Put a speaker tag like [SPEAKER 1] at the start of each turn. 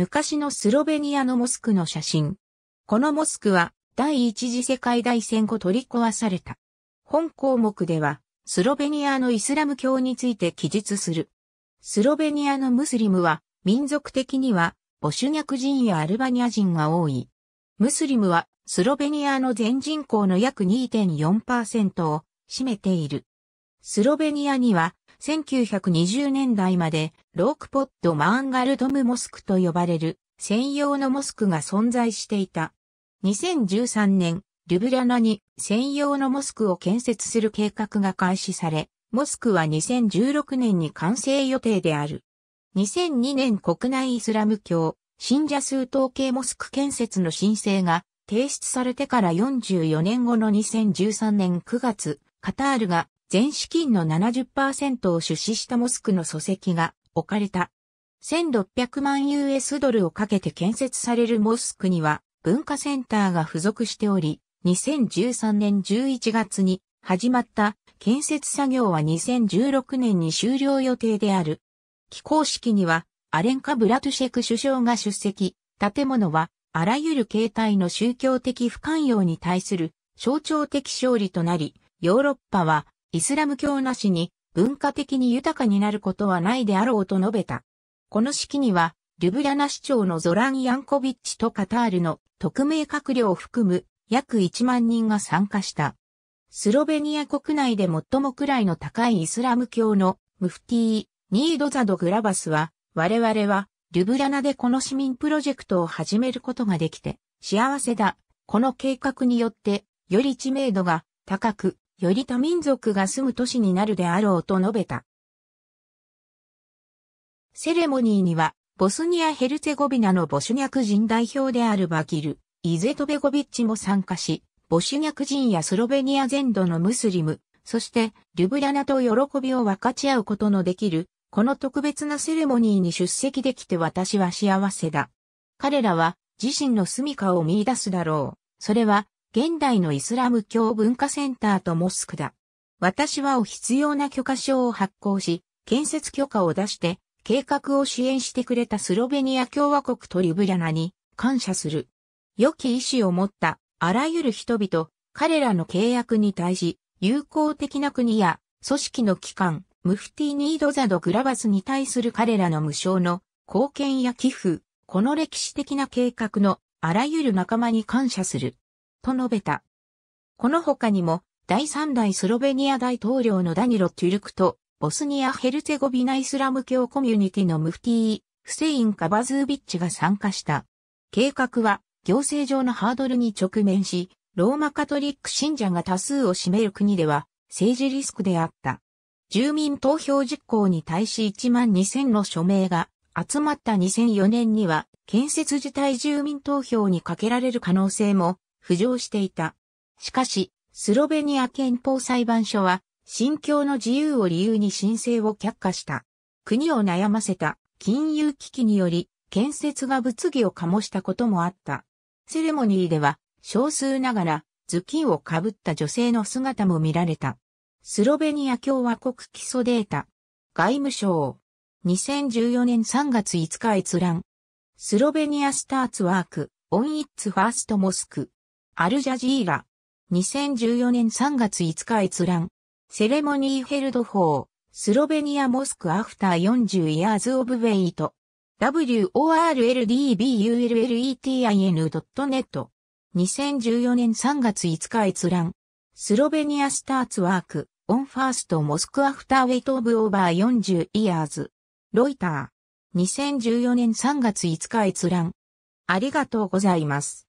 [SPEAKER 1] 昔のスロベニアのモスクの写真。このモスクは第一次世界大戦後取り壊された。本項目では、スロベニアのイスラム教について記述する。スロベニアのムスリムは、民族的には、ボシュニャク人やアルバニア人が多い。ムスリムは、スロベニアの全人口の約2.4%を占めている。スロベニアには1920年代までロークポッドマーンガルドムモスクと呼ばれる専用のモスクが存在していた。2013年、ルブリャナに専用のモスクを建設する計画が開始され、モスクは2016年に完成予定である。2002年国内イスラム教、信者数統計モスク建設の申請が提出されてから44年後の2013年9月、カタールが全資金の70%を出資したモスクの礎石が置かれた。1600万 US ドルをかけて建設されるモスクには文化センターが付属しており、2013年11月に始まった建設作業は2016年に終了予定である。起工式にはアレンカ・ブラトシェク首相が出席、建物はあらゆる形態の宗教的不寛容に対する象徴的勝利となり、ヨーロッパはイスラム教なしに文化的に豊かになることはないであろうと述べた。この式には、リュブリャナ市長のゾラン・ヤンコビッチとカタールの特命閣僚を含む約1万人が参加した。スロベニア国内で最も位の高いイスラム教のムフティー、ニードザド・グラバスは、我々は、リュブリャナでこの市民プロジェクトを始めることができて、幸せだ。この計画によって、より知名度が高く、より多民族が住む都市になるであろうと述べた。セレモニーには、ボスニア・ヘルツェゴビナのボシュニャク人代表であるバキル、イゼトベゴビッチも参加し、ボシュニャク人やスロベニア全土のムスリム、そして、リュブリャナと喜びを分かち合うことのできる、この特別なセレモニーに出席できて私は幸せだ。彼らは、自身の住処を見出すだろう。それは、現代のイスラム教文化センターとモスクだ。私はお必要な許可証を発行し、建設許可を出して、計画を支援してくれたスロベニア共和国トリブリャナに感謝する。良き意志を持ったあらゆる人々、彼らの契約に対し、友好的な国や組織の機関、ムフティニードザド・グラバスに対する彼らの無償の貢献や寄付、この歴史的な計画のあらゆる仲間に感謝する。と述べた。この他にも、第3代スロベニア大統領のダニロ・トゥルクと、ボスニア・ヘルツェゴビナイスラム教コミュニティのムフティー、フセイン・カバズービッチが参加した。計画は、行政上のハードルに直面し、ローマカトリック信者が多数を占める国では、政治リスクであった。住民投票実行に対し1万2000の署名が集まった2004年には、建設自体住民投票にかけられる可能性も浮上していた。しかし、スロベニア憲法裁判所は、信教の自由を理由に申請を却下した。国を悩ませた金融危機により、建設が物議を醸したこともあった。セレモニーでは、少数ながら、頭巾をかぶった女性の姿も見られた。スロベニア共和国基礎データ。外務省。2014年3月5日閲覧。スロベニアスターツワーク、オンイッツファーストモスク。アルジャジーラ。2014年3月5日閲覧。セレモニーヘルド法。スロベニアモスクアフター40 years of w イ i t worldbulletin.net。2014年3月5日閲覧。スロベニアスターツワーク。オンファーストモスクアフターウェイトオブオーバー40 years。ロイター。2014年3月5日閲覧。ありがとうございます。